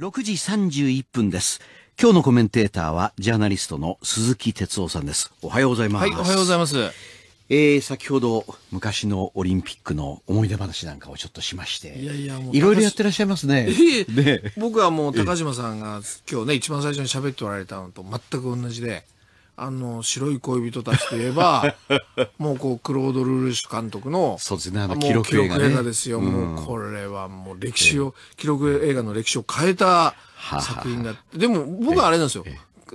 6時31分です。今日のコメンテーターは、ジャーナリストの鈴木哲夫さんです。おはようございます。はい、おはようございます。えー、先ほど昔のオリンピックの思い出話なんかをちょっとしましていやいやもう、いろいろやってらっしゃいますね、ね僕はもう高島さんが今日ね一番最初に喋っておられたのと全く同じであの白い恋人たちといえば もうこうクロード・ルルシュ監督のそうですねあの記録映画、ね,、ですよ、うん、もうこれはもう歴史を、記録映画の歴史を変えた作品だってでも僕はあれなんですよ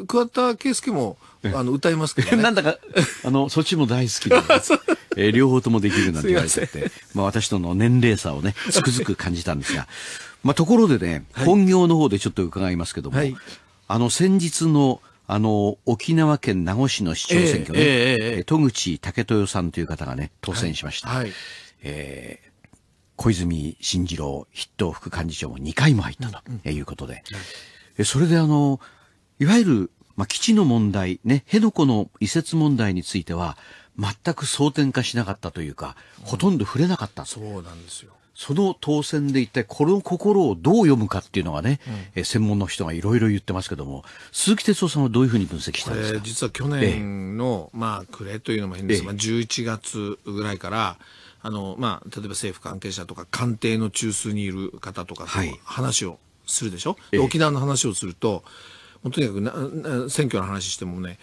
桑田佳祐もあの歌いますけど、ね、なんだかあのそっちも大好きで えー、両方ともできるなんて言われてて、まあ私との年齢差をね、つくづく感じたんですが、まあところでね、はい、本業の方でちょっと伺いますけども、はい、あの先日のあの、沖縄県名護市の市長選挙ね、えーえー、戸口武豊さんという方がね、当選しました。はいはい、えー小泉進次郎筆頭副幹事長も2回も入ったということで、うんうん、それであの、いわゆる、まあ、基地の問題、ね、辺野古の移設問題については、全く争点化しなかったというか、ほとんど触れなかった、うん、そうなんですよ。その当選で一体この心をどう読むかっていうのがね、うん、え専門の人がいろいろ言ってますけども、鈴木哲夫さんはどういうふうに分析したんですか実は去年の、ええ、まあ、暮れというのも変ですまええ、11月ぐらいから、あのまあ、例えば政府関係者とか官邸の中枢にいる方とかと話をするでしょ、はい、沖縄の話をすると、もうとにかくな選挙の話してもね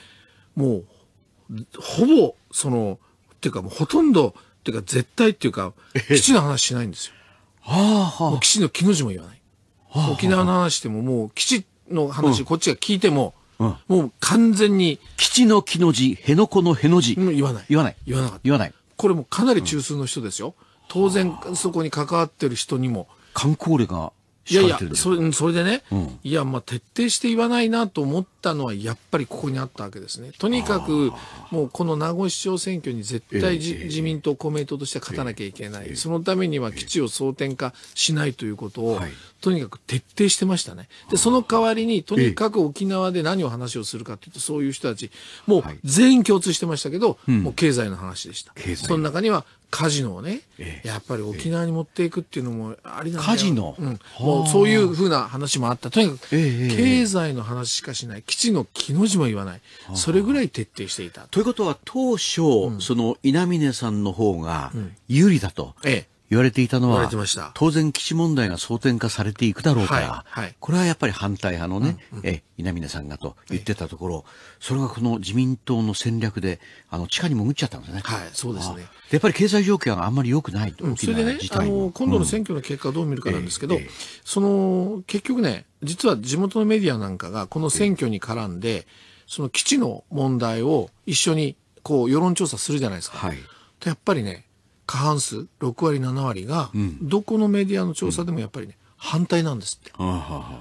もうほぼそのっていうかもうほとんどていうか絶対っていうか基地の話しないんですよ。はあもはう基地の木の字も言わない。は沖縄の話してももう基地の話、こっちが聞いても、うんもう完全に基地の木の字、辺野古の辺の字。言わない。言わない。言わなかった。言わない。これもかなり中枢の人ですよ。当然そこに関わってる人にも。観光例がいやいやそれそれでね、うん、いやまあ徹底して言わないなと思ったのはやっぱりここにあったわけですねとにかくもうこの名護市長選挙に絶対、えー、自民党公明党としては勝たなきゃいけない、えー、そのためには基地を争点化しないということを、はい、とにかく徹底してましたね。で、その代わりに、とにかく沖縄で何を話をするかというと、そういう人たち、もう全員共通してましたけど、はい、もう経済の話でした。その中には、カジノをね、えやっぱり沖縄に持っていくっていうのもありなんだカジノ、うん、もうそういうふうな話もあった。とにかく、経済の話しかしない。基地の木の字も言わない。それぐらい徹底していたと。いうことは、当初、うん、その稲峰さんの方が有利だと。ええ言われていたのは、当然基地問題が争点化されていくだろうから、はいはい、これはやっぱり反対派のね、うんうん、え稲嶺さんがと言ってたところ、それがこの自民党の戦略で、あの、地下に潜っちゃったんですね。はい、そうですね。やっぱり経済状況があんまり良くないと、うん、それでね、あの、今度の選挙の結果をどう見るかなんですけど、うんえーえー、その、結局ね、実は地元のメディアなんかがこの選挙に絡んで、その基地の問題を一緒にこう世論調査するじゃないですか。はい、やっぱりね、過半数6割7割が、どこのメディアの調査でもやっぱりね、反対なんですって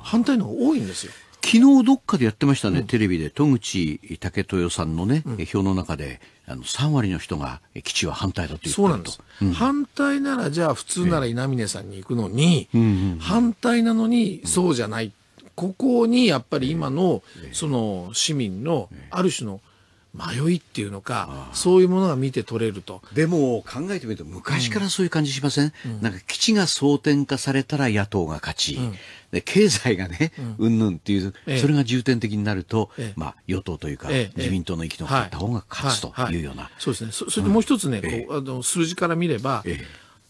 反対の方が多いんですよ昨日どっかでやってましたね、うん、テレビで、戸口武豊さんのね、うん、表の中で、あの3割の人が基地は反対だというそうなんです、反対なら、じゃあ、普通なら稲峰さんに行くのに、えー、反対なのに、そうじゃない、ここにやっぱり今の、その市民の、ある種の、えー迷いっていうのかそういうものが見て取れるとでも考えてみると昔からそういう感じしません、うん、なんか基地が争点化されたら野党が勝ち、うん、で経済がねうんぬんっていう、ええ、それが重点的になると、え、まあ、与党というか、自民党の意気のかった方が勝つというような、そうですねそれともう一つね、うあの数字から見れば、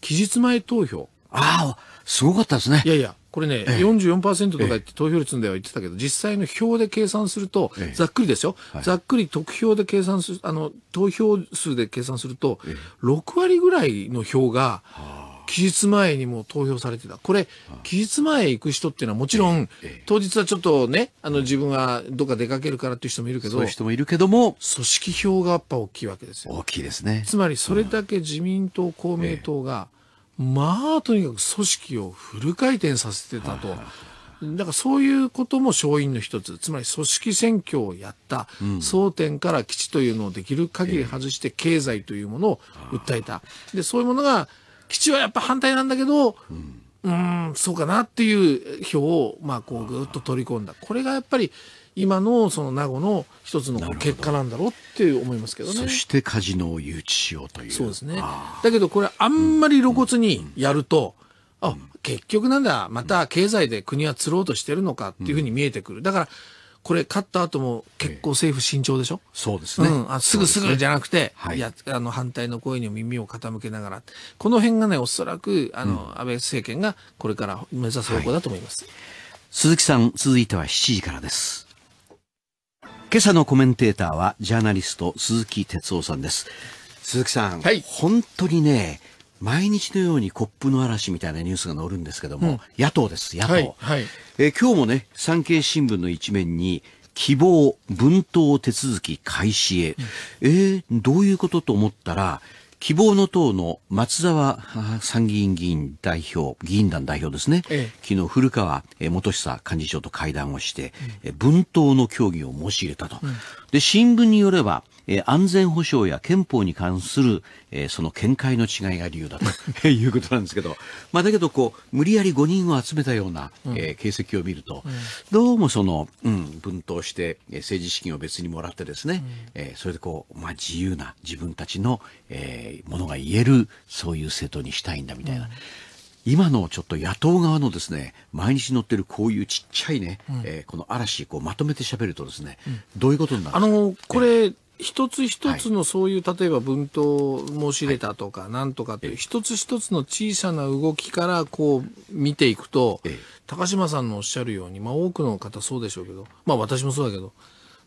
期日前投票ああすごかったですねいやいやこれね、ええ、44%とか言って投票率では言ってたけど、実際の票で計算すると、ざっくりですよ、はい、ざっくり得票で計算する、あの、投票数で計算すると、6割ぐらいの票が、期日前にも投票されてた。これ、期日前へ行く人っていうのはもちろん、当日はちょっとね、あの自分はどっか出かけるからっていう人もいるけど、そういう人もいるけども、組織票がやっぱ大きいわけですよ。大きいですね。つまりそれだけ自民党、公明党が、まあとにかく組織をフル回転させてたと。だからそういうことも勝因の一つ、つまり組織選挙をやった、うん、争点から基地というのをできる限り外して経済というものを訴えた、でそういうものが基地はやっぱ反対なんだけど、うん、そうかなっていう票を、まあ、こうぐっと取り込んだ、これがやっぱり今のその名護の一つの結果なんだろうって思いますけどねそしてカジノを誘致しようというそうですねだけどこれあんまり露骨にやると、うん、あ結局なんだまた経済で国は釣ろうとしてるのかっていうふうに見えてくるだからこれ勝った後も結構政府慎重でしょ、えそうですね、うん、あすぐすぐじゃなくて、ねはい、いやあの反対の声に耳を傾けながらこの辺がねおそらくあの、うん、安倍政権がこれから目指す方向だと思います、はい、鈴木さん続いては7時からです今朝のコメンテーターはジャーナリスト鈴木哲夫さんです。鈴木さん、はい、本当にね、毎日のようにコップの嵐みたいなニュースが載るんですけども、うん、野党です、野党、はいはい、えー、今日もね、産経新聞の一面に、希望、分党手続き開始へ、うん、えー、どういうことと思ったら、希望の党の松沢参議院議員代表、議員団代表ですね、ええ、昨日古川元久幹事長と会談をして、うん、分党の協議を申し入れたと、うん、で新聞によれば、えー、安全保障や憲法に関する、えー、その見解の違いが理由だと いうことなんですけど、まあ、だけどこう無理やり5人を集めたような、うん、えー、形跡を見ると、うん、どうもその、うん、分党して、え政治資金を別にもらってですね、うん、えー、それでこう、まあ、自由な自分たちの、えー、ものが言えるそういう政党にしたいんだみたいな。うん今のちょっと野党側のですね毎日乗ってるこういうちっちゃいね、うん、えー、この嵐こうまとめてしゃべるとですね、うん、どういうことになるあのこれ、えー、一つ一つのそういう、はい、例えば文頭を申し入れたとか、なんとかっていう、一つ一つの小さな動きからこう見ていくと、高島さんのおっしゃるように、まあ多くの方そうでしょうけど、まあ私もそうだけど、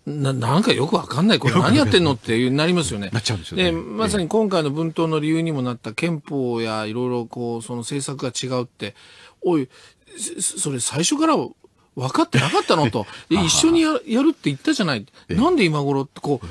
ななんかよくわかんない、これ何やってんのってなりますよね。なっちゃうんですよね。で、まさに今回の文頭の理由にもなった憲法やいろいろこう、その政策が違うって、おい、それ最初から分かってなかったのと、一緒にやるって言ったじゃない。なんで今頃ってこう、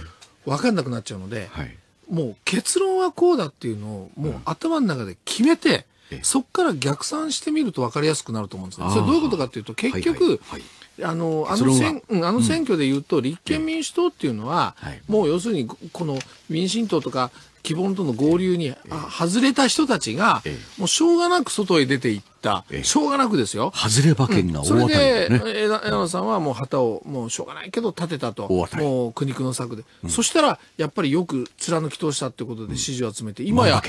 分かんなくなっちゃうので、はい、もう結論はこうだっていうのをもう頭の中で決めて、うん、そこから逆算してみると分かりやすくなると思うんですそれどういうことかというと結局、はいはいはい、あのあの選あの選挙でいうと、うん、立憲民主党っていうのは、もう要するにこの民進党とか希望との合流に、外れた人たちが、もうしょうがなく外へ出ていった、しょうがなくですよ。外れ馬券が大当たり、ね、それで、枝野さんはもう旗を、もうしょうがないけど立てたと。もう苦肉の策で。うん、そしたら、やっぱりよく貫き通したってことで支持を集めて、今や、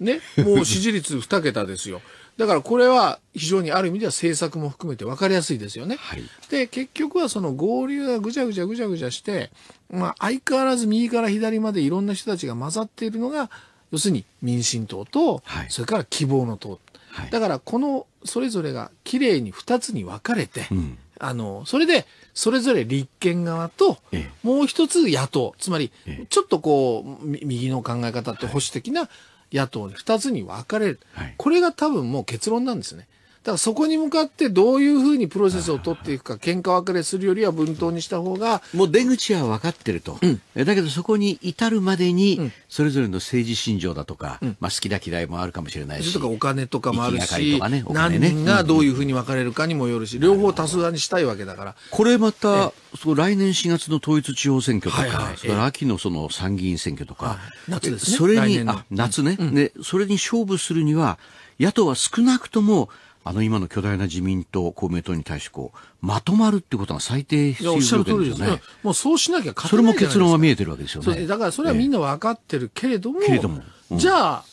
ね、もう支持率2桁ですよ。だからこれは非常にある意味では政策も含めて分かりやすいですよね。はい、で結局はその合流がぐちゃぐちゃぐちゃぐちゃして、まあ、相変わらず右から左までいろんな人たちが混ざっているのが要するに民進党と、それから希望の党、はい、だからこのそれぞれがきれいに2つに分かれて、うん、あのそれでそれぞれ立憲側と、もう一つ野党つまりちょっとこう、右の考え方って保守的な、はい野党に2つに分かれる、はい、これが多分もう結論なんですね。からそこに向かってどういうふうにプロセスを取っていくか、喧嘩別れするよりは分頭にした方が。もう出口は分かってると。うん、だけどそこに至るまでに、それぞれの政治信条だとか、うん、まあ好きだ嫌いもあるかもしれないし。とかお金とかもあるし、ねね、何人がどういうふうに分かれるかにもよるし、両方多数派にしたいわけだから。これまた、そう来年4月の統一地方選挙とか、はいはい、それ秋のその参議院選挙とか、夏ですね。それに、あ、夏ね、うん、で、それに勝負するには、野党は少なくとも、あの今の巨大な自民党、公明党に対してこう、まとまるってことが最低必要条件ですよね。もうそうしなきゃ勝てないそれも結論は見えてるわけですよね。だからそれはみんなわかってるけれども、けれどもじゃあ、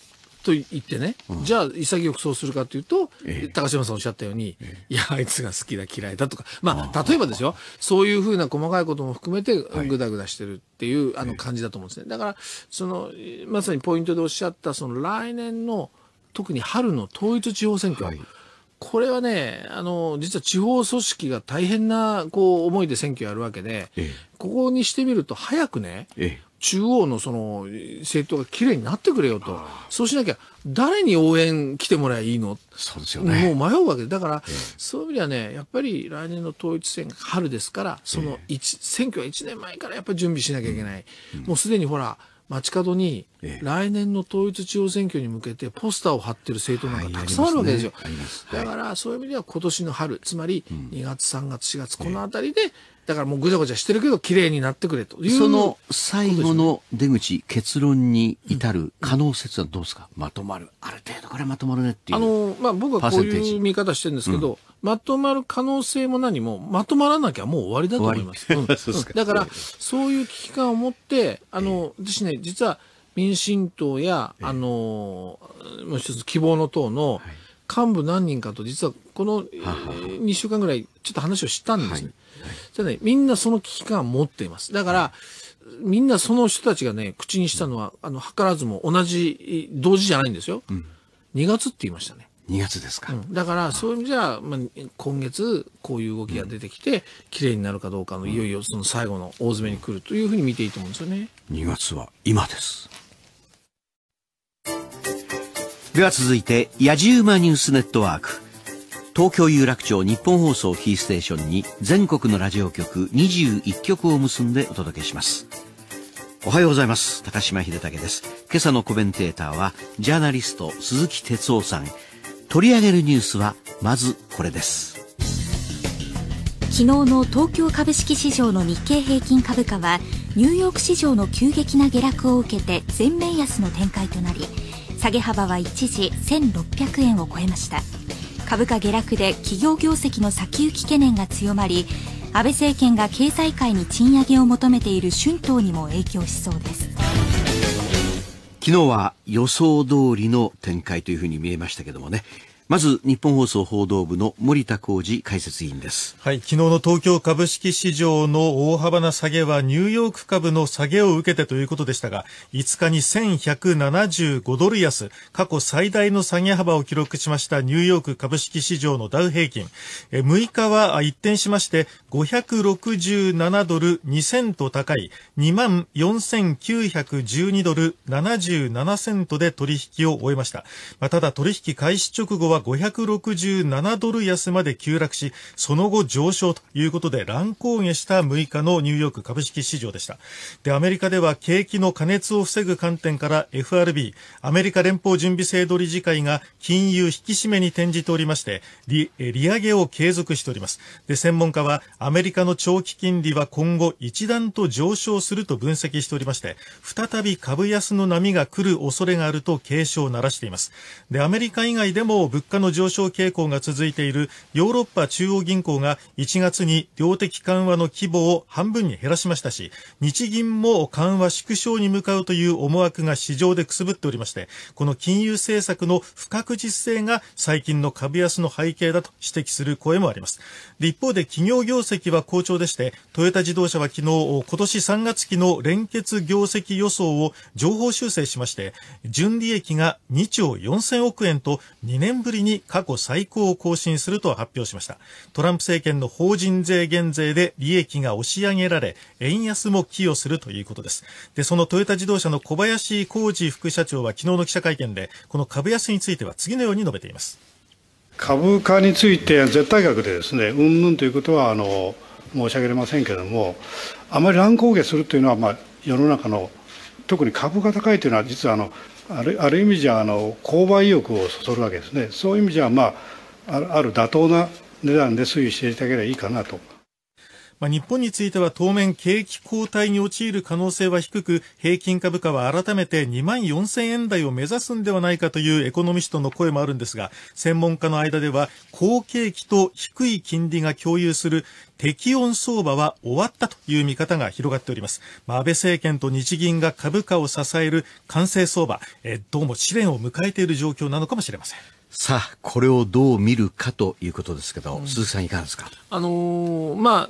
と言ってね、うん、じゃあ潔くそうするかというと、ええ、高島さんおっしゃったように、え、いや、あいつが好きだ、嫌いだとか、まあ、例えばですよ、そういうふうな細かいことも含めて、ぐだぐだしてるっていう、はい、あの感じだと思うんですね。だから、その、まさにポイントでおっしゃった、その来年の、特に春の統一地方選挙。はいこれはね、あの、実は地方組織が大変な、こう、思いで選挙やるわけで、ええ、ここにしてみると、早くね、え、中央のその、政党がきれいになってくれよと。そうしなきゃ、誰に応援来てもらえばいいのそうですよね。もう迷うわけで。だから、そういう意味ではね、やっぱり来年の統一選、春ですから、その、え選挙は1年前からやっぱり準備しなきゃいけない。うんうん、もうすでにほら、街角に来年の統一地方選挙に向けてポスターを貼ってる政党なんかたくさんあるわけですよ、はいすね、だからそういう意味では今年の春つまり2月3月4月この辺りでだからもうぐちゃぐちゃしてるけど、綺麗になってくれという。その最後の出口、ね、結論に至る可能説はどうですか、うん、まとまる。ある程度これはまとまるねっていう。あの、まあ、僕はこういう見方してるんですけど、うん、まとまる可能性も何も、まとまらなきゃもう終わりだと思います。うん、だから、そういう危機感を持って、あの、えー、私ね、実は民進党や、えー、あの、もう一つ希望の党の、幹部何人かと実はこの2週間ぐらいちょっと話をしたんですね。じゃね、みんなその危機感を持っています。だから、みんなその人たちがね、口にしたのは、あの、図らずも同じ、同時じゃないんですよ。うん、2月って言いましたね。2月ですか、うん、だからそういう意味じゃ、まあ、今月こういう動きが出てきて、うん、綺麗になるかどうかのいよいよその最後の大詰めに来るというふうに見ていいと思うんですよね2月は今ですでは続いて「野じ馬ニュースネットワーク」東京有楽町日本放送キーステーションに全国のラジオ局21局を結んでお届けします。おはようございます。高島秀武です。今朝のコメンテーターはジャーナリスト鈴木哲夫さん。取り上げるニュースはまずこれです。昨日の東京株式市場の日経平均株価はニューヨーク市場の急激な下落を受けて全面安の展開となり下げ幅は一時1600円を超えました。株価下落で企業業績の先行き懸念が強まり安倍政権が経済界に賃上げを求めている春闘にも影響しそうです昨日は予想通りの展開というふうに見えましたけどもねまず日本放送報道部の森田浩二解説委員です、はい、昨日の東京株式市場の大幅な下げはニューヨーク株の下げを受けてということでしたが5日に1175ドル安過去最大の下げ幅を記録しましたニューヨーク株式市場のダウ平均6日は一転しまして567ドル2 0 0と高い2万4912ドル77セントで取引を終えました。まあ、ただ取引開始直後は567ドル安まで急落し、その後上昇ということで乱高下した6日のニューヨーク株式市場でした。で、アメリカでは景気の加熱を防ぐ観点から FRB、アメリカ連邦準備制度理事会が金融引き締めに転じておりまして、利上げを継続しております。で、専門家はアメリカの長期金利は今後一段と上昇すると分析しておりまして、再び株安の波が来る恐れがあると警鐘を鳴らしています。で、アメリカ以外でも物価の上昇傾向が続いているヨーロッパ中央銀行が1月に量的緩和の規模を半分に減らしましたし、日銀も緩和縮小に向かうという思惑が市場でくすぶっておりまして、この金融政策の不確実性が最近の株安の背景だと指摘する声もあります。で、一方で企業業績は好調でして、トヨタ自動車は昨日、今年3月期の連結業績予想を上方修正しまして、純利益が2兆4000億円と2年ぶりに過去最高を更新すると発表しました。トランプ政権の法人税減税で利益が押し上げられ、円安も寄与するということです。で、そのトヨタ自動車の小林浩二副社長は昨日の記者会見で、この株安については次のように述べています。株価について絶対額でですねうんぬんということはあの申し上げれませんけれどもあまり乱高下するというのは、まあ、世の中の特に株が高いというのは実はあのあるある意味じゃあの購買意欲をそそるわけですねそういう意味じゃまあある妥当な値段で推移していただければいいかなとまあ、日本については当面景気後退に陥る可能性は低く、平均株価は改めて2万4000円台を目指すんではないかというエコノミストの声もあるんですが、専門家の間では、好景気と低い金利が共有する適温相場は終わったという見方が広がっております。まあ、安倍政権と日銀が株価を支える完成相場、えどうも試練を迎えている状況なのかもしれません。さあ、これをどう見るかということですけど、うん、鈴木さんいかがですかあのー、まあ、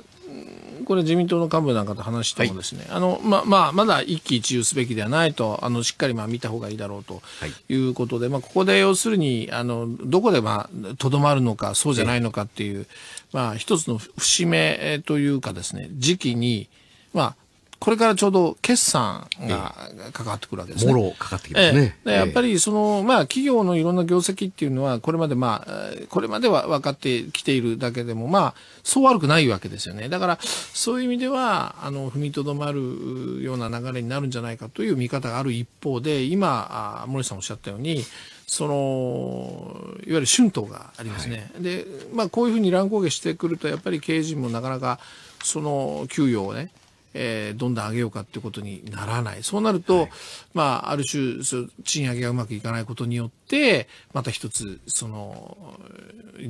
これ自民党の幹部なんかと話してもですね、はい、あのままあ、まだ一喜一憂すべきではないとあのしっかりまあ見た方がいいだろうということで、はい、まあ、ここで要するにあのどこでと、ど、まるのかそうじゃないのかっていう、まあ、一つの節目というかですね時期に、まあ、これからちょうど決算がかかってくるわけですね。もろかかってきますね。やっぱりその、まあ、企業のいろんな業績っていうのは、これまでまあ、これまでは分かってきているだけでも、まあ、そう悪くないわけですよね。だから、そういう意味では、あの、踏みとどまるような流れになるんじゃないかという見方がある一方で、今、森さんおっしゃったように、そのいわゆる春闘がありますね、でまあ、こういうふうに乱高下してくると、やっぱり経営陣もなかなかその給与をね、えー、どんどん上げようかってことにならない。そうなると、はい、まあ、ある種、賃上げがうまくいかないことによって、また一つ、その、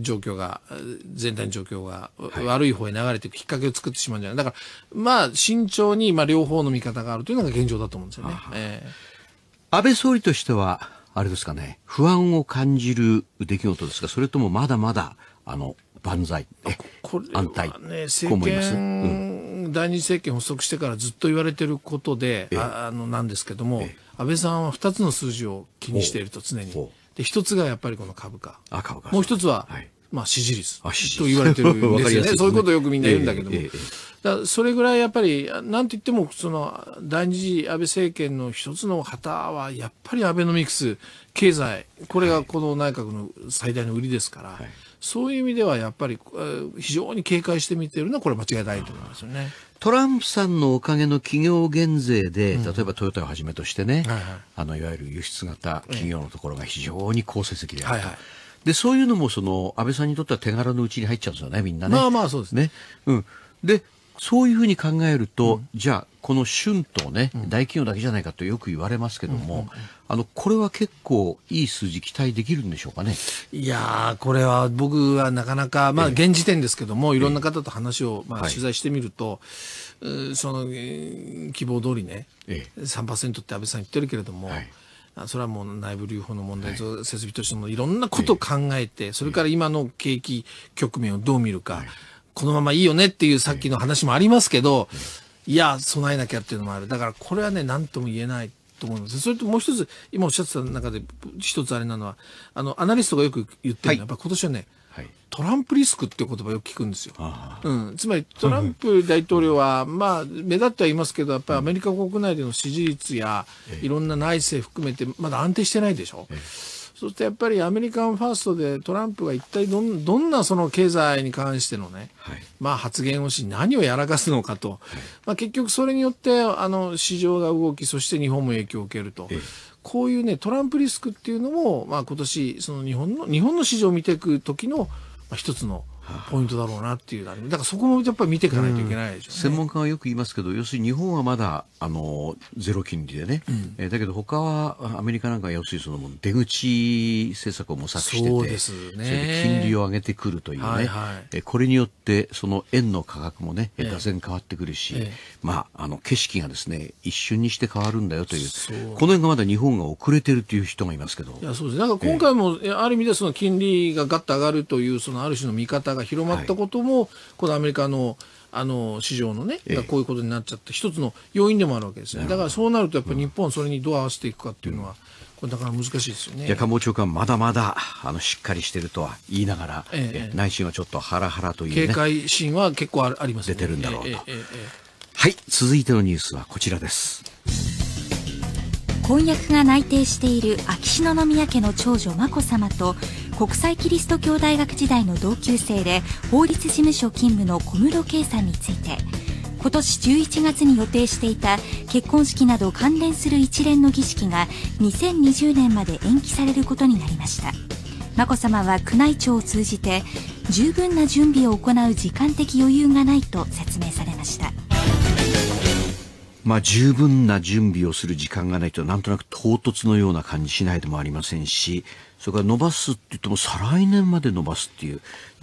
状況が、全体の状況が、悪い方へ流れていくきっかけを作ってしまうんじゃない。だから、まあ、慎重に、まあ、両方の見方があるというのが現状だと思うんですよね。えー、安倍総理としては、あれですかね、不安を感じる出来事ですが、それともまだまだ、あの、万歳、これこう思います。うん第二次政権発足してからずっと言われてることで、あのなんですけども、安倍さんは2つの数字を気にしていると、常に。で、1つがやっぱりこの株価。あ株価もう1つは、はい、まあ、支持率と言われてるんですよね ねそういうことをよくみんな言うんだけども、えーえー、だそれぐらいやっぱり、なんと言っても、その第二次安倍政権の一つの旗は、やっぱりアベノミクス、経済、これがこの内閣の最大の売りですから。はいそういう意味ではやっぱり非常に警戒してみてるのはこれ間違いないと思いますよね。トランプさんのおかげの企業減税で、例えばトヨタをはじめとしてね、うんはいはい、あのいわゆる輸出型企業のところが非常に好成績であると。はいはいで、そういうのもその安倍さんにとっては手柄のうちに入っちゃうんですよね、みんなね。まあまあそうですね。ねうん。で、そういうふうに考えると、うん、じゃあ、この春闘ね、大企業だけじゃないかとよく言われますけども、うんうんあの、これは結構いい数字期待できるんでしょうかね。いやー、これは僕はなかなか、まあ、現時点ですけども、えー、いろんな方と話を、まあ、取材してみると、えー、その、えー、希望通りね、えー、3%って安倍さん言ってるけれども、はいそれはもう内部留保の問題と、設備投資のいろんなことを考えて、それから今の景気局面をどう見るか、このままいいよねっていうさっきの話もありますけど、いや、備えなきゃっていうのもある。だからこれはね、何とも言えないと思います。それともう一つ、今おっしゃってた中で一つあれなのは、あの、アナリストがよく言ってるのは、やっぱ今年はね、トランプリスクっていう言葉よく聞くんですよ。うん、つまりトランプ大統領は、まあ、目立ってはいますけど、やっぱりアメリカ国内での支持率や、いろんな内政含めて、まだ安定してないでしょ。そしてやっぱりアメリカンファーストでトランプが一体どんどんなその経済に関してのね、はい、まあ発言をし何をやらかすのかと、はい、まあ結局それによってあの市場が動きそして日本も影響を受けると。ええ、こういうねトランプリスクっていうのも、まあ、今年その日本の日本の市場を見ていく時の、ま一つのポイントだろうなっていうだからそこもやっぱり見ていかないといけないでしょう、ねうん、専門家はよく言いますけど要するに日本はまだあのゼロ金利でね、うん、えー、だけど他はアメリカなんか要するにその出口政策を模索しててそうです、ね、それで金利を上げてくるというね、はいはい、えー、これによってその円の価格もねぜん変わってくるし、ええ、まあ、あの景色がですね一瞬にして変わるんだよというこの辺がまだ日本が遅れてるという人がいますけどいやそうですんか今回も、え、ある意味でその金利がガッと上がるというそのある種の見方が広まったことも、はい、このアメリカのあの市場のね、ええ、こういうことになっちゃった一つの要因でもあるわけですねだからそうなるとやっぱり日本それにどう合わせていくかっていうのは、これだから難しいですよね官房長官まだまだあのしっかりしてるとは言いながら、ええ、内心はちょっとハラハラという、ね、警戒心は結構ありますね出てるんだろうと、はい続いてのニュースはこちらです。婚約が内定している秋篠宮家の長女眞子さまと国際キリスト教大学時代の同級生で法律事務所勤務の小室圭さんについて今年11月に予定していた結婚式など関連する一連の儀式が2020年まで延期されることになりました眞子さまは宮内庁を通じて十分な準備を行う時間的余裕がないと説明されましたまあ、十分な準備をする時間がないとなんとなく唐突のような感じしないでもありませんしそれから伸ばすって言っても再来年まで伸ばすっていう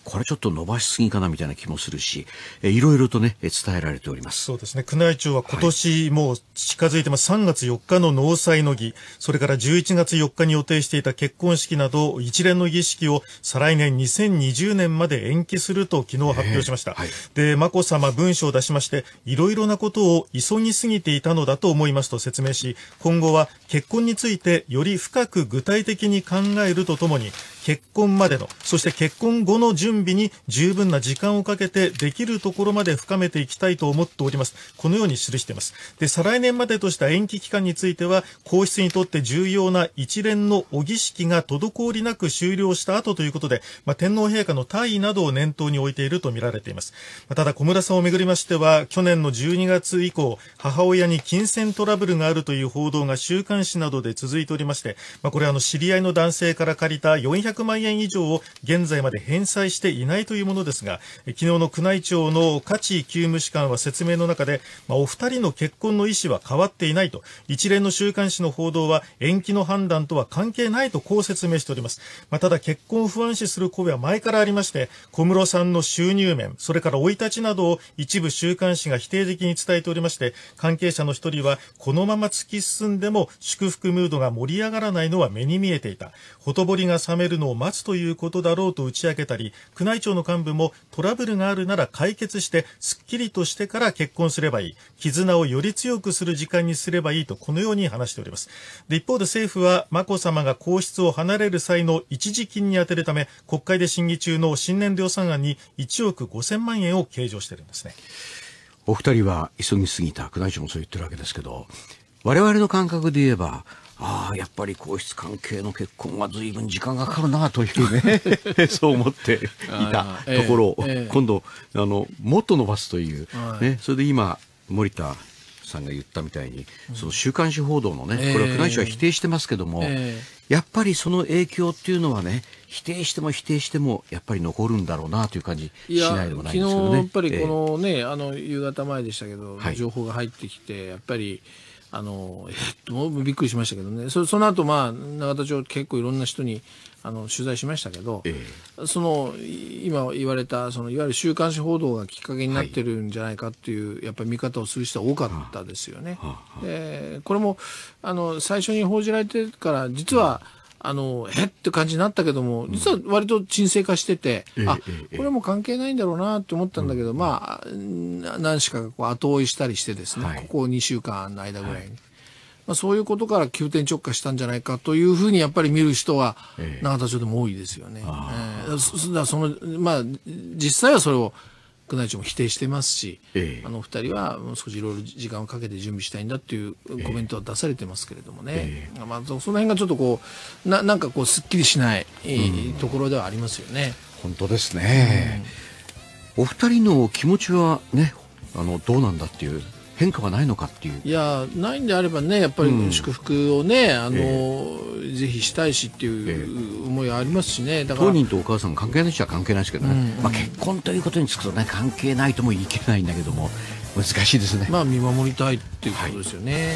これちょっと伸ばしすぎかなみたいな気もするし、えいろいろとね、伝えられております。そうですね。宮内庁は今年もう近づいてます。はい、3月4日の納采の儀、それから11月4日に予定していた結婚式など、一連の儀式を再来年2020年まで延期すると昨日発表しました。はい、で、眞子さま文書を出しまして、いろいろなことを急ぎすぎていたのだと思いますと説明し、今後は結婚についてより深く具体的に考えるとともに、結婚までの、そして結婚後の準備に十分な時間をかけて、できるところまで深めていきたいと思っております。このように記しています。で、再来年までとした延期期間については、皇室にとって重要な一連のお儀式が滞りなく終了した後ということで、まあ、天皇陛下の退位などを念頭に置いていると見られています。まあ、ただ、小村さんをめぐりましては、去年の12月以降、母親に金銭トラブルがあるという報道が週刊誌などで続いておりまして、まあ、これはあの知り合いの男性から借りた400 400万円以上を現在まで返済していないというものですが、昨日の宮内庁の価値急務士官は説明の中で、まあ、お二人の結婚の意思は変わっていないと、一連の週刊誌の報道は延期の判断とは関係ないとこう説明しております。まあ、ただ結婚を不安視する声は前からありまして、小室さんの収入面、それから生い立ちなどを一部週刊誌が否定的に伝えておりまして、関係者の一人はこのまま突き進んでも祝福ムードが盛り上がらないのは目に見えていた。ほとぼりが冷めるのを待つということだろうと打ち明けたり宮内庁の幹部もトラブルがあるなら解決してすっきりとしてから結婚すればいい絆をより強くする時間にすればいいとこのように話しておりますで一方で政府は眞子さまが皇室を離れる際の一時金に充てるため国会で審議中の新年度予算案に1億5000万円を計上してるんですねお二人は急ぎすぎた宮内庁もそう言ってるわけですけど我々の感覚で言えばああ、やっぱり皇室関係の結婚は随分時間がかかるなというね、そう思っていたところを、ええ、今度、あの、もっと伸ばすという、はい、ね、それで今、森田さんが言ったみたいに、その週刊誌報道のね、これは宮内庁は否定してますけども、えー、やっぱりその影響っていうのはね、否定しても否定しても、やっぱり残るんだろうなという感じしないでもないんですけどね。やっぱりこのね、えー、あの、夕方前でしたけど、情報が入ってきて、やっぱり、あの、えっと、びっくりしましたけどね、そその後、まあ、永田町、結構いろんな人にあの取材しましたけど、えー、その今言われたその、いわゆる週刊誌報道がきっかけになってるんじゃないかっていう、はい、やっぱり見方をする人は多かったですよね。はあはあ、でこれもあの最初に報じられてから、実は、うんあの、へって感じになったけども、実は割と沈静化してて、うん、あ、これも関係ないんだろうなって思ったんだけど、うん、まあ、何しかこう後追いしたりしてですね、はい、ここ2週間の間ぐらいに。はい、まあ、そういうことから急転直下したんじゃないかというふうにやっぱり見る人は永田町でも多いですよね。えー、えー、そのまあ、実際はそれを宮内庁も否定してますし、ええ、あの二人はもう少しいろいろ時間をかけて準備したいんだっていうコメントは出されてますけれどもね、え、まあ、その辺がちょっとこうななんかこうすっきりしない、うん、ところではありますよね。本当ですね、うん、お二人の気持ちはねあのどうなんだっていう変化がないのかっていういやないんであればねやっぱり祝福をね、うん、あの、えー、ぜひしたいしっていう思いはありますしねだから当人とお母さん関係ない人は関係ないですけどね、うん、まあ、結婚ということにつくとね関係ないとも言い切れないんだけども難しいですねまあ見守りたいっていうことですよね、はい、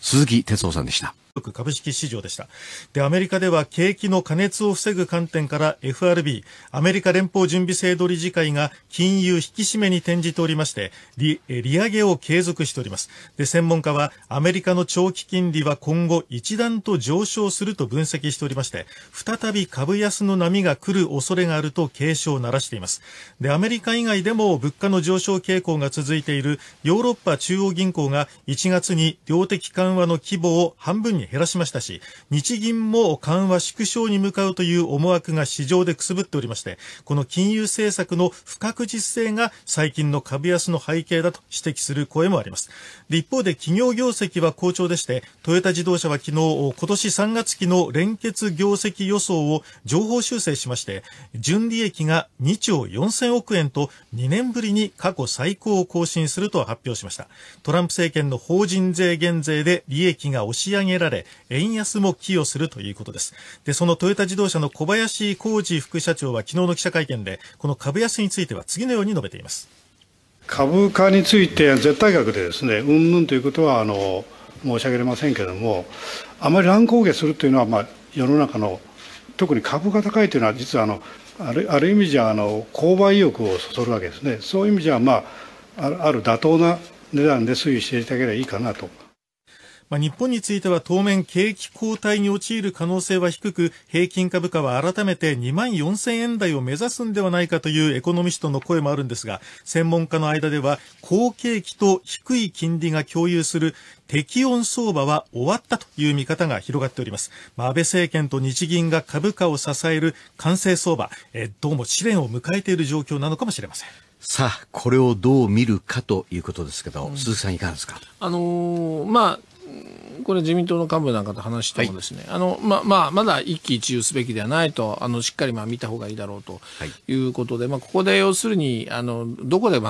鈴木哲夫さんでしたク株式市場でした。で、アメリカでは景気の過熱を防ぐ観点から FRB、アメリカ連邦準備制度理事会が金融引き締めに転じておりまして、利上げを継続しております。で、専門家はアメリカの長期金利は今後一段と上昇すると分析しておりまして、再び株安の波が来る恐れがあると警鐘を鳴らしています。で、アメリカ以外でも物価の上昇傾向が続いているヨーロッパ中央銀行が1月に量的緩和の規模を半分に減らしましたし、日銀も緩和縮小に向かうという思惑が市場でくすぶっておりまして、この金融政策の不確実性が最近の株安の背景だと指摘する声もあります。で一方で企業業績は好調でしてトヨタ自動車は昨日今年3月期の連結業績予想を上方修正しまして純利益が2兆4000億円と2年ぶりに過去最高を更新すると発表しましたトランプ政権の法人税減税で利益が押し上げられ円安も寄与するということですでそのトヨタ自動車の小林浩二副社長は昨日の記者会見でこの株安については次のように述べています株価について絶対額でですねうんぬんということはあの申し上げれませんけれどもあまり乱高下するというのは、まあ、世の中の特に株が高いというのは実はあのあるある意味じゃあの購買意欲をそそるわけですねそういう意味じゃまあある妥当な値段で推移していただければいいかなと。まあ、日本については当面景気後退に陥る可能性は低く、平均株価は改めて2万4000円台を目指すんではないかというエコノミストの声もあるんですが、専門家の間では、好景気と低い金利が共有する適温相場は終わったという見方が広がっております。まあ、安倍政権と日銀が株価を支える完成相場、えどうも試練を迎えている状況なのかもしれません。さあ、これをどう見るかということですけど、うん、鈴木さんいかがですかあのー、まあ、これ自民党の幹部なんかと話してもですね、はい、あのままあ、まだ一喜一憂すべきではないとあのしっかりまあ見た方がいいだろうということで、はい、まあ、ここで要するにあのどこで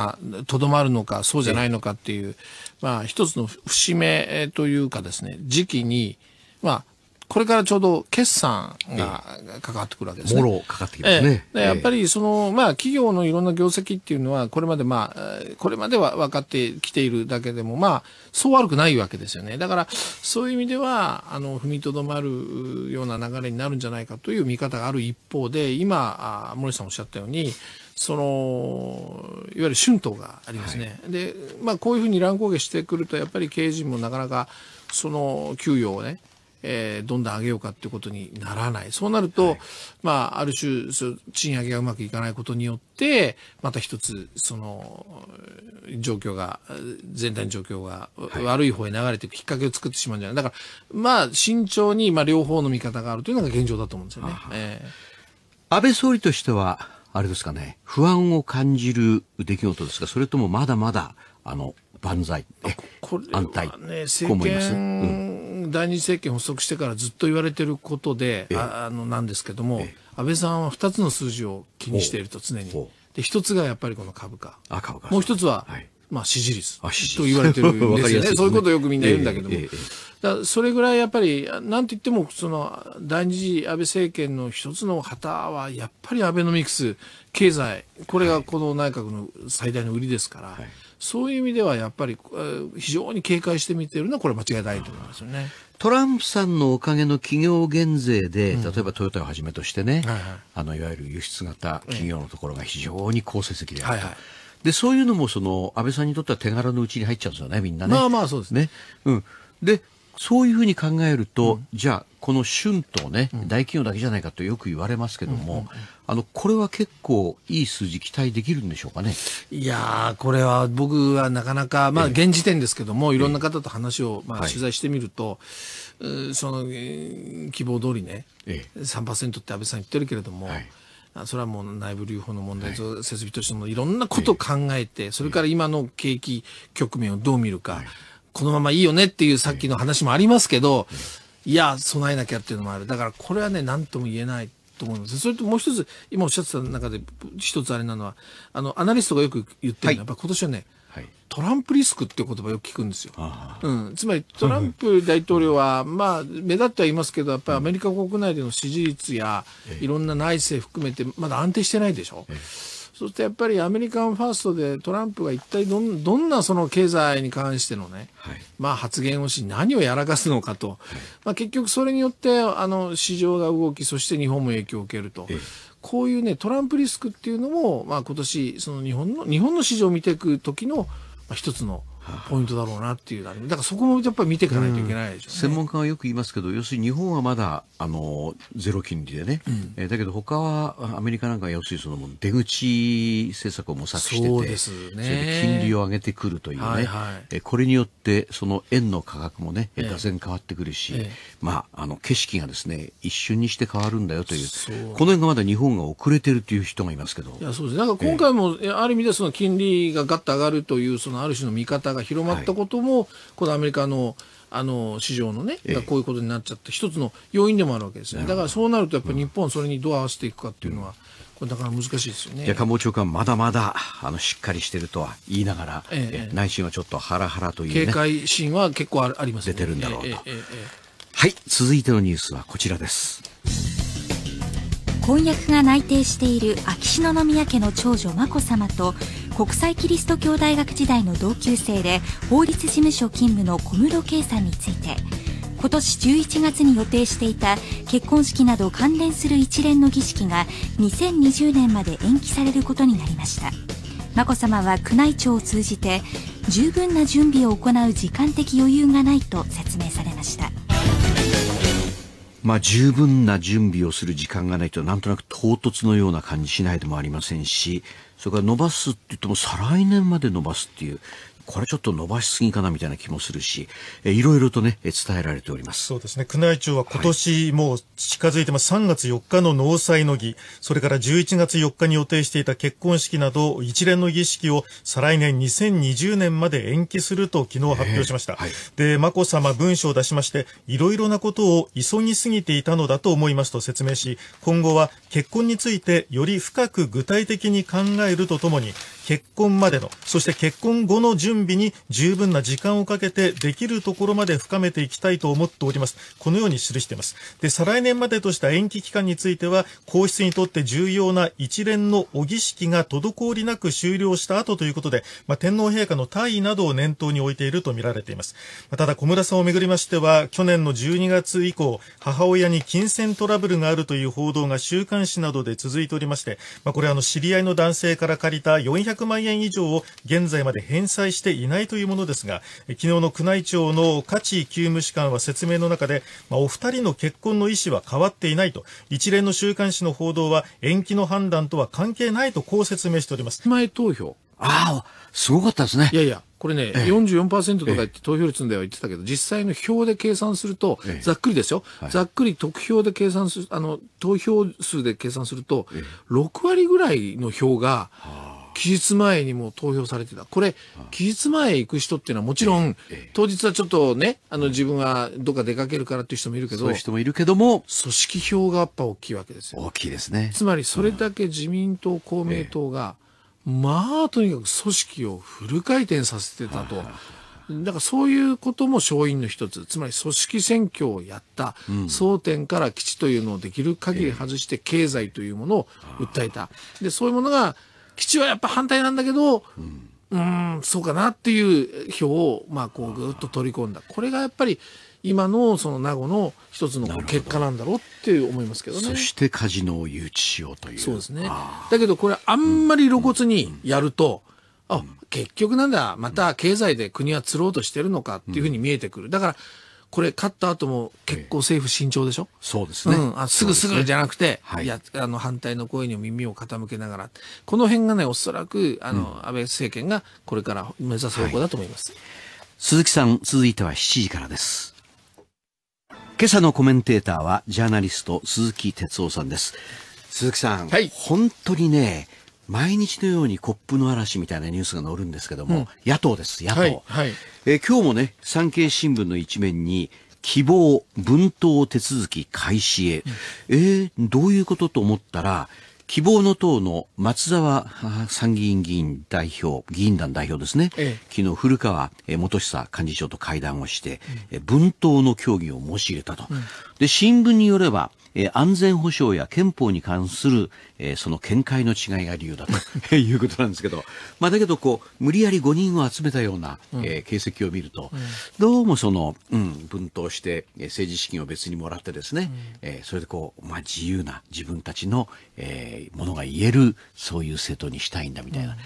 とどまるのかそうじゃないのかっていう、まあ、一つの節目というかですね時期に、まあ、これからちょうど決算がかかってくるわけですね。もろかかってきますね。やっぱりその、まあ、企業のいろんな業績っていうのは、これまでまあ、これまでは分かってきているだけでも、まあ、そう悪くないわけですよね。だから、そういう意味では、あの、踏みとどまるような流れになるんじゃないかという見方がある一方で、今、あ森さんおっしゃったように、そのいわゆる春闘がありますね、でまあ、こういうふうに乱高下してくると、やっぱり経営陣もなかなかその給与をね、えー、どんどん上げようかっていうことにならない。そうなると、はい、まあ、ある種、賃上げがうまくいかないことによって、また一つ、その、状況が、全体の状況が悪い方へ流れていくきっかけを作ってしまうんじゃない。だから、まあ、慎重に、まあ、両方の見方があるというのが現状だと思うんですよね。えー、安倍総理としては、あれですかね、不安を感じる出来事ですか、それともまだまだ、あの、万歳、これこね、安泰、ます。うん第二次政権発足してからずっと言われてることで、あのなんですけども、安倍さんは二つの数字を気にしていると、常に。で一つがやっぱりこの株価、あ株価もう一つは、はい、まあ、支持率と言われてるんですよね ねそういうことをよくみんな言うんだけども、だそれぐらいやっぱり、なんと言っても、その第二次安倍政権の一つの旗は、やっぱりアベノミクス、経済、これがこの内閣の最大の売りですから。はいそういう意味ではやっぱり非常に警戒して見てるのはこれ間違いないと思いますよね。トランプさんのおかげの企業減税で、例えばトヨタをはじめとしてね、うんはいはい、あのいわゆる輸出型企業のところが非常に好成績であるはいはいでそういうのもその安倍さんにとっては手柄のうちに入っちゃうんですよね、みんなね。まあまあそうですね。ねうん、でそういうふうに考えると、うん、じゃあこの春闘ね、大企業だけじゃないかとよく言われますけども、うんうん、あのこれは結構いい数字期待できるんでしょうかね。いやこれは僕はなかなかまあ現時点ですけども、えいろんな方と話をまあ取材してみると、えその希望通りね、ええ、3%って安倍さん言ってるけれども。はいそれはもう内部留保の問題、と設備としてのいろんなことを考えて、それから今の景気局面をどう見るか、このままいいよねっていうさっきの話もありますけど、いや、備えなきゃっていうのもある。だからこれはね、何とも言えないと思います。それともう一つ、今おっしゃってた中で一つあれなのは、あの、アナリストがよく言ってるのは、はい、やっぱ今年はね、はい、トランプリスクっていう言葉よく聞くんですよ。うん、つまりトランプ大統領は、まあ、目立ってはいますけど、やっぱりアメリカ国内での支持率や、いろんな内政含めて、まだ安定してないでしょ。えそしてやっぱりアメリカンファーストでトランプが一体どんどんなその経済に関してのね、はい、まあ発言をし何をやらかすのかと、はい、まあ、結局それによってあの市場が動きそして日本も影響を受けると。ええこういうね、トランプリスクっていうのも、まあ今年、その日本の、日本の市場を見ていく時の、ま一つのポイントだろうなっていうだからそこもやっぱり見ていかないといけないでしょう、ねうん、専門家はよく言いますけど要するに日本はまだあのゼロ金利でね、うん、えー、だけど他はアメリカなんか要するにその出口政策を模索しててそうです、ね、それで金利を上げてくるというね、はいはい、えー、これによってその円の価格もね打ん変わってくるし、ええ、まああの景色がですね一瞬にして変わるんだよというこの辺がまだ日本が遅れてるという人がいますけどいやそうですんか今回も、え、ある意味でその金利がガッと上がるというそのある種の見方がが広まったことも、はい、このアメリカのあの市場のね、こういうことになっちゃって、一つの要因でもあるわけですね。だからそうなると、やっぱり日本、それにどう合わせていくかっていうのは、これ、なかなか難しいですよね。いや、官房長官、まだまだ、あの、しっかりしてるとは言いながら、ええ、内心はちょっとハラハラという、ね、警戒心は結構ありますね。出てるんだろうと。えええ、はい、続いてのニュースはこちらです。婚約が内定している秋篠宮家の長女眞子さまと国際キリスト教大学時代の同級生で法律事務所勤務の小室圭さんについて今年11月に予定していた結婚式など関連する一連の儀式が2020年まで延期されることになりました眞子さまは宮内庁を通じて十分な準備を行う時間的余裕がないと説明されましたまあ、十分な準備をする時間がないとなんとなく唐突のような感じしないでもありませんしそれから伸ばすって言っても再来年まで伸ばすっていうこれちょっと伸ばしすぎかなみたいな気もするし、えいろいろとね、え伝えられております。そうですね。宮内庁は今年もう近づいてます。はい、3月4日の納采の儀、それから11月4日に予定していた結婚式など一連の儀式を再来年2020年まで延期すると昨日発表しました。えーはい、で、眞子さま文書を出しまして、いろいろなことを急ぎすぎていたのだと思いますと説明し、今後は結婚についてより深く具体的に考えるとともに、結婚までの、そして結婚後の準備に十分な時間をかけて、できるところまで深めていきたいと思っております。このように記しています。で、再来年までとした延期期間については、皇室にとって重要な一連のお儀式が滞りなく終了した後ということで、まあ、天皇陛下の退位などを念頭に置いているとみられています。まあ、ただ、小村さんをめぐりましては、去年の12月以降、母親に金銭トラブルがあるという報道が週刊誌などで続いておりまして、まあ、これはあの知り合いの男性から借りた400 300万円以上を現在まで返済していないというものですが昨日の宮内庁の加地急務士官は説明の中で、まあ、お二人の結婚の意思は変わっていないと一連の週刊誌の報道は延期の判断とは関係ないとこう説明しております前投票ああすごかったですねいやいやこれね、ええ、44%とか言って投票率のでは言ってたけど、実際の票で計算すると、ええ、ざっくりですよ、はい、ざっくり得票で計算する、あの、投票数で計算すると、え6割ぐらいの票が、はあ期日前にも投票されてた。これ、期日前行く人っていうのはもちろん、当日はちょっとね、あの自分がどっか出かけるからっていう人もいるけど、そういう人もいるけども、組織票がやっぱ大きいわけですよ。大きいですね。つまりそれだけ自民党、公明党が、まあとにかく組織をフル回転させてたと。だからそういうことも勝因の一つ、つまり組織選挙をやった、うん、争点から基地というのをできる限り外して経済というものを訴えた、えー、でそういうものが基地はやっぱ反対なんだけど、うん、そうかなっていう票を、まあ、こうぐっと取り込んだ。これがやっぱり、今のその名護の一つの結果なんだろうって思いますけどねそしてカジノを誘致しようというそうですねだけどこれあんまり露骨にやると、うん、あ結局なんだまた経済で国は釣ろうとしてるのかっていうふうに見えてくるだからこれ勝った後も結構政府慎重でしょ、えー、そうですね、うん、あすぐすぐじゃなくて、ねはい、やあの反対の声に耳を傾けながらこの辺がねおそらくあの、うん、安倍政権がこれから目指す方向だと思います、はい、鈴木さん続いては7時からです今朝のコメンテーターはジャーナリスト鈴木哲夫さんです鈴木さん、はい、本当にね毎日のようにコップの嵐みたいなニュースが載るんですけども、うん、野党です、野党。はいはい、えー、今日もね、産経新聞の一面に、希望、分党手続き開始へ。えー、どういうことと思ったら、希望の党の松沢参議院議員代表、議員団代表ですね、ええ、昨日古川元久幹事長と会談をして、う分党の協議を申し入れたと、うん、で新聞によれば、えー、安全保障や憲法に関する、えー、その見解の違いが理由だと いうことなんですけど、まあ、だけどこう無理やり5人を集めたような、うん、えー、形跡を見ると、うん、どうもその、うん、分党して、え政治資金を別にもらってですね、うん、えー、それでこう、まあ、自由な自分たちの、えー、ものが言えるそういう政党にしたいんだみたいな。うん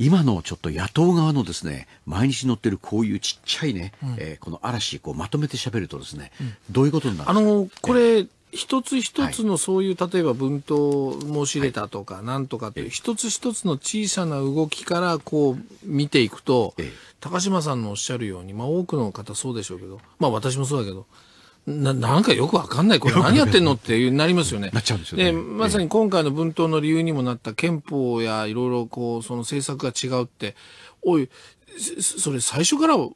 今のちょっと野党側のですね毎日乗ってるこういうちっちゃいね、うん、えー、この嵐こうまとめてしゃべるとですね、うん、どういうことになるあのこれ、えー、一つ一つのそういう、はい、例えば文頭申し入れたとか、なんとかっていう、一つ一つの小さな動きからこう見ていくと、高島さんのおっしゃるように、まあ多くの方そうでしょうけど、まあ私もそうだけど、ななんかよくわかんない、これ何やってんのってなりますよね。なっちゃうんですよね。で、まさに今回の文頭の理由にもなった憲法やいろいろこう、その政策が違うって、おい、それ最初から分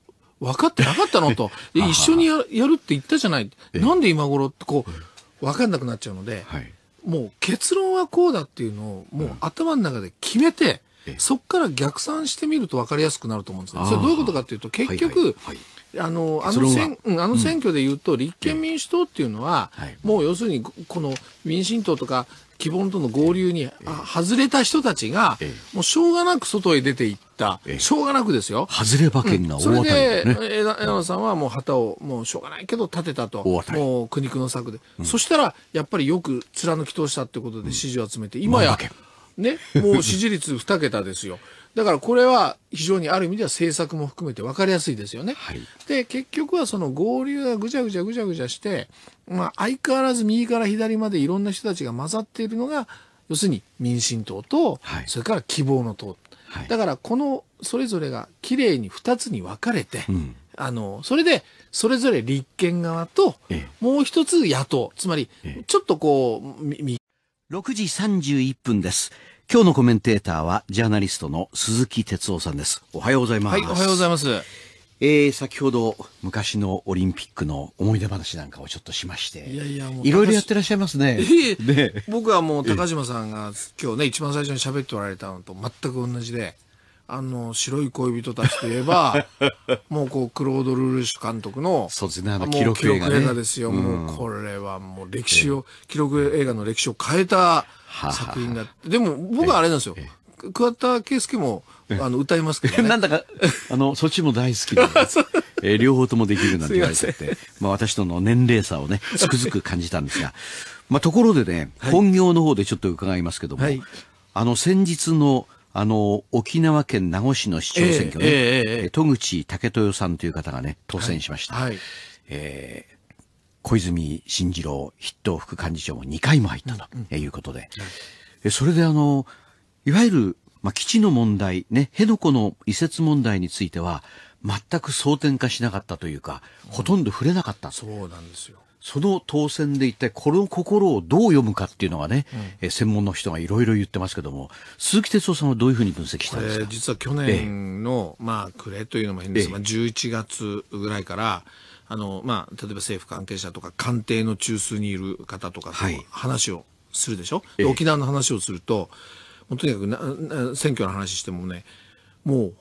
かってなかったのと、一緒にやるって言ったじゃない。なんで今頃ってこう、分かんなくなっちゃうので、はい、もう結論はこうだっていうのをもう頭の中で決めて、うん、そこから逆算してみると分かりやすくなると思うんですそれどういうことかというと結局、はいはいはいあのあの選、あの選挙でいうと、立憲民主党っていうのは、もう要するにこの民進党とか希望との合流に、え外れた人たちが、えもうしょうがなく外へ出ていって、しょうがなくですよ。外れ馬券が大当たり、ねそれで、枝野さんはもう旗を、もうしょうがないけど立てたと。もう苦肉の策で、うん、そしたら、やっぱりよく貫き通したってことで支持を集めて、今や、ね、もう支持率2桁ですよ。だからこれは非常にある意味では政策も含めて分かりやすいですよね。はい、で結局はその合流がぐちゃぐちゃぐちゃぐちゃして、まあ、相変わらず右から左までいろんな人たちが混ざっているのが要するに民進党と、それから希望の党はい、だからこのそれぞれがきれいに2つに分かれて、うん、あのそれでそれぞれ立憲側と、もう一つ野党つまりちょっとこう、え6時31分です今日のコメンテーターはジャーナリストの鈴木哲夫さんですおはようございます、はい、おはようございますえー、先ほど昔のオリンピックの思い出話なんかをちょっとしまして、いやいやもういろいろやってらっしゃいますね。ね 僕はもう高島さんが今日ね、一番最初に喋っておられたのと全く同じで、あの、白い恋人たちといえば、もうこう、クロード・ルールシュ監督の、そうですね、あの記録映画、ね、録映画ですよ。うん、もうこれはもう歴史を、記録映画の歴史を変えた作品だって。でも僕はあれなんですよ。桑田佳祐も、あの、歌いますけど、ね、なんだか、あの、そっちも大好きで、えー、両方ともできるなんて言われてて、まあ私との年齢差をね、つくづく感じたんですが、まあところでね、はい、本業の方でちょっと伺いますけども、はい、あの、先日の、あの、沖縄県名護市の市長選挙ね、えーえー、戸口武豊さんという方がね、当選しました。はい、えー小泉進次郎筆頭副幹事長も2回も入ったということで、うん、それであの、いわゆる、まあ、基地の問題、ね、辺野古の移設問題については、全く争点化しなかったというか、ほとんど触れなかった。うん、そうなんですよ。その当選で一体この心をどう読むかっていうのがね、うん、え専門の人がいろいろ言ってますけども、鈴木哲夫さんはどういうふうに分析したんですか実は去年の、ええ、まあ、暮れというのも変ですが、ええ、11月ぐらいから、あのまあ、例えば政府関係者とか官邸の中枢にいる方とかと話をするでしょ、はい、沖縄の話をすると、えもうとにかくな選挙の話してもねも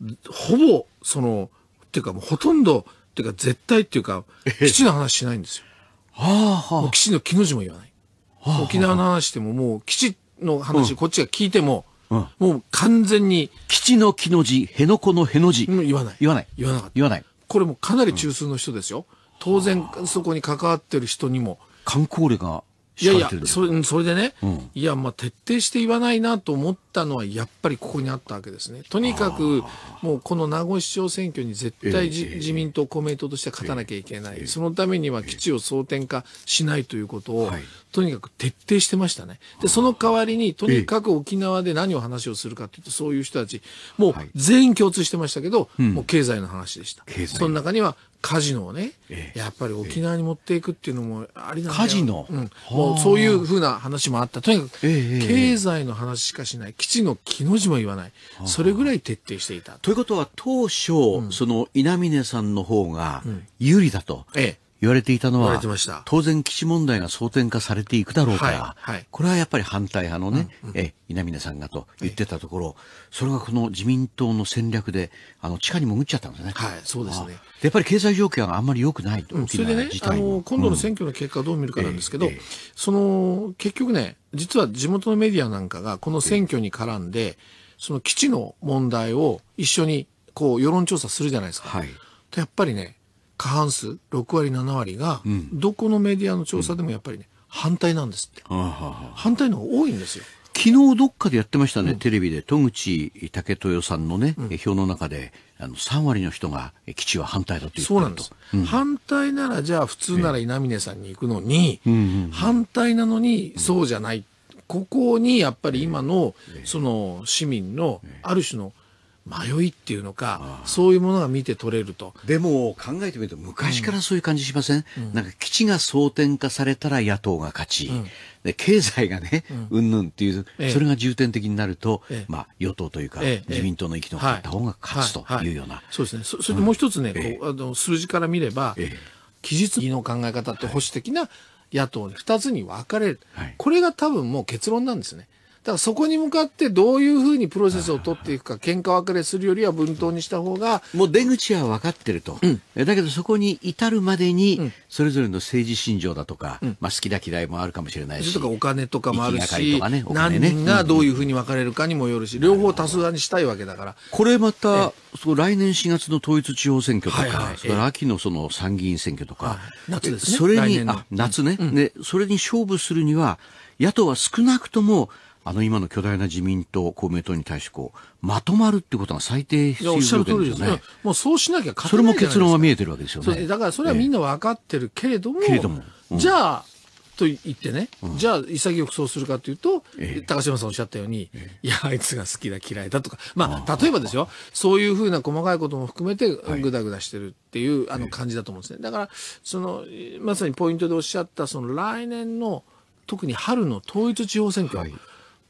うほぼそのっていうかもうほとんどっていうか絶対っていうか基地の話しないんですよ。はあはあ、基地の木の字も言わない。はあはあ、沖縄の話してももう基地の話、うん、こっちが聞いても、うん、もう完全に。基地の木の字、辺野古の辺の字。言わない。言わない。言わなかった。言わない。これもかなり中枢の人ですよ。うん、当然、そこに関わってる人にも。観光例がいやいやそれそれでね、うん、いやまあ徹底して言わないなと思ったのはやっぱりここにあったわけですねとにかくもうこの名護市長選挙に絶対、えー、自民党公明党として勝たなきゃいけない、えー、そのためには基地を争点化しないということを、えー、とにかく徹底してましたねでその代わりにとにかく沖縄で何を話をするかというとそういう人たちもう全員共通してましたけど、はい、もう経済の話でした、その中にはカジノをね、ええ、やっぱり沖縄に持っていくっていうのもありなんだよ、カジノ、うん、もうそういうふうな話もあったとにかく経済の話しかしない基地の木の字も言わないそれぐらい徹底していたということは当初、うん、その稲峰さんの方が有利だと、うん、ええ言われていたのは、当然基地問題が争点化されていくだろうから、はいはい、これはやっぱり反対派のね、うんうん、え稲峰さんがと言ってたところ、それがこの自民党の戦略で、あの地下に潜っちゃったんですね。はい、そうですね。やっぱり経済状況があんまり良くないと、うん、それでねあの、今度の選挙の結果をどう見るかなんですけど、うん、その結局ね、実は地元のメディアなんかがこの選挙に絡んで、その基地の問題を一緒にこう世論調査するじゃないですか。はい、やっぱりね過半数6割7割が、どこのメディアの調査でもやっぱりね、反対なんですって、反対のが多いんですよ。昨日どっかでやってましたね、うん、テレビで、戸口武豊さんのね、うん、表の中で、あの3割の人が基地は反対だと言ってそうなんです、うん、反対なら、じゃあ、普通なら稲峰さんに行くのに、反対なのにそうじゃない、ここにやっぱり今のその市民のある種の迷いっていうのかそういうものが見て取れるとでも考えてみると昔からそういう感じしません、うん、なんか基地が争点化されたら野党が勝ち、うん、で経済がねうんぬんっていう、それが重点的になると、え、まあ、与党というか、自民党の息のかった方が勝つというような、そうですねそれともう一つね、こうあの数字から見れば、期日の考え方って保守的な野党に2つに分かれる、これが多分もう結論なんですね。だからそこに向かってどういうふうにプロセスを取っていくか、喧嘩別れするよりは分頭にした方が。もう出口は分かってると。うん、だけどそこに至るまでに、それぞれの政治信条だとか、うん、まあ好きだ嫌いもあるかもしれないし。とかお金とかもあるし、とかね、お金ね、何がどういうふうに分かれるかにもよるし、両方多数派にしたいわけだから。これまた、そう来年4月の統一地方選挙とか、はいはい、そ秋のその参議院選挙とか、夏ですね。それに、あ、夏ね、うん、で、それに勝負するには、野党は少なくとも、あの今の巨大な自民党、公明党に対してこう、まとまるってことが最低必要条りですよね。ねもうそうしなきゃ勝てないそれも結論は見えてるわけですよね。だからそれはみんな分かってるけれども、えどもうん、じゃあ、と言ってね、うん、じゃあ潔くそうするかというと、え高島さんおっしゃったように、えいや、あいつが好きだ嫌いだとか、まあ、例えばですよ、そういうふうな細かいことも含めて、ぐだぐだしてるっていう、はい、あの感じだと思うんですね。だから、その、まさにポイントでおっしゃった、その来年の、特に春の統一地方選挙。はい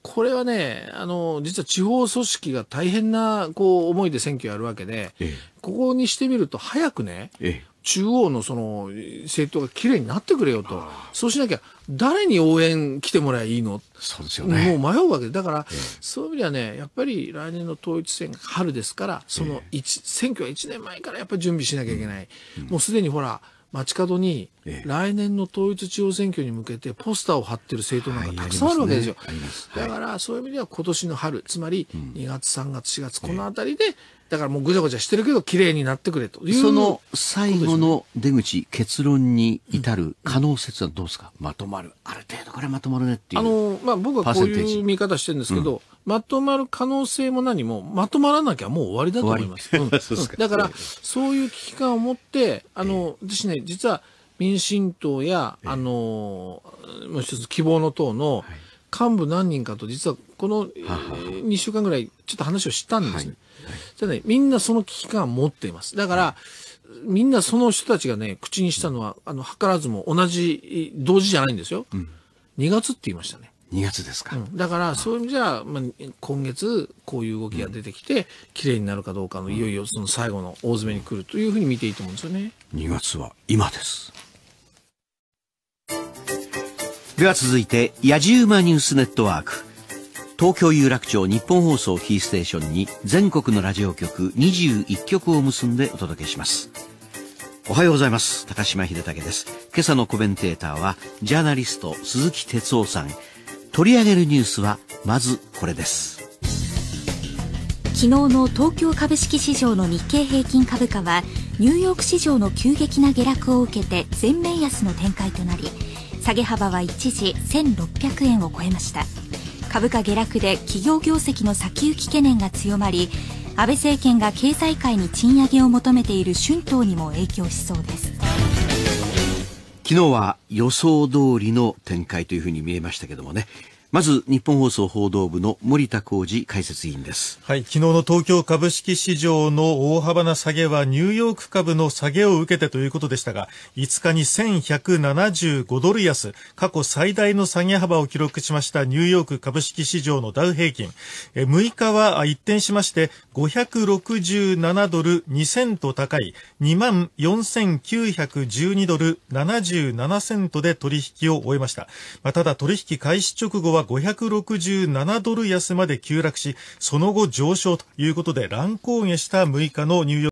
これはね、あの、実は地方組織が大変な、こう、思いで選挙やるわけで、ええ、ここにしてみると早くね、え、中央のその、政党がきれいになってくれよと。そうしなきゃ、誰に応援来てもらえばいいのそうですよね。もう迷うわけで。だから、そういう意味ではね、やっぱり来年の統一選が春ですから、その、え選挙は1年前からやっぱり準備しなきゃいけない。うん、もうすでにほら、街角に来年の統一地方選挙に向けてポスターを貼ってる政党なんかたくさんあるわけですよ、はいすねすはい、だからそういう意味では今年の春つまり2月3月4月この辺りでだからもうぐちゃぐちゃしてるけど、綺麗になってくれという。その最後の出口、結論に至る可能性はどうですか、うん、まとまる。ある程度これまとまるねっていう。あの、まあ、僕はこういう見方してるんですけど、うん、まとまる可能性も何も、まとまらなきゃもう終わりだと思います。うん、だから、そういう危機感を持って、あの、えー、私ね、実は民進党や、えー、あの、もう一つ希望の党の、幹部何人かと実はこの2週間ぐらいちょっと話をしたんですね。ただね、みんなその危機感を持っています。だから、みんなその人たちがね、口にしたのは、あの、図らずも同じ、同時じゃないんですよ。うん、2月って言いましたね。2月ですか、うん、だからそういう意味じゃ、まあ、今月こういう動きが出てきて、うん、綺麗になるかどうかのいよいよその最後の大詰めに来るというふうに見ていいと思うんですよね2月は今ですでは続いて「やじ馬ニュースネットワーク」東京有楽町日本放送キーステーションに全国のラジオ局21局を結んでお届けします。おはようございます。高島秀武です。今朝のコメンテーターはジャーナリスト鈴木哲夫さん。取り上げるニュースはまずこれです。昨日の東京株式市場の日経平均株価はニューヨーク市場の急激な下落を受けて全面安の展開となり下げ幅は一時1600円を超えました。株価下落で企業業績の先行き懸念が強まり安倍政権が経済界に賃上げを求めている春闘にも影響しそうです昨日は予想通りの展開というふうに見えましたけどもね、まず日本放送報道部の森田浩二解説委員です、はい、昨日の東京株式市場の大幅な下げはニューヨーク株の下げを受けてということでしたが5日に1175ドル安過去最大の下げ幅を記録しましたニューヨーク株式市場のダウ平均6日は一転しまして567ドル2セント高い2 4912ドル77セントで取引を終えました。まあ、ただ取引開始直後は567ドル安まで急落し、その後上昇ということで乱高下した6日のニューヨーク